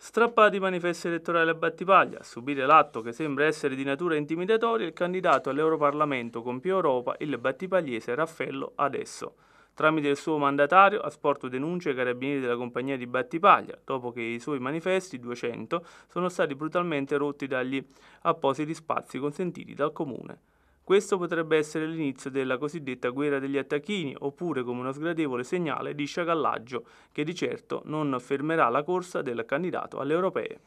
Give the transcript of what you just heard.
Strappati i manifesti elettorali a Battipaglia, a subire l'atto che sembra essere di natura intimidatoria il candidato all'Europarlamento con più Europa, il battipagliese Raffaello Adesso. Tramite il suo mandatario, ha sporto denunce ai carabinieri della compagnia di Battipaglia, dopo che i suoi manifesti, 200, sono stati brutalmente rotti dagli appositi spazi consentiti dal comune. Questo potrebbe essere l'inizio della cosiddetta guerra degli attacchini, oppure come uno sgradevole segnale di sciacallaggio che di certo non fermerà la corsa del candidato alle europee.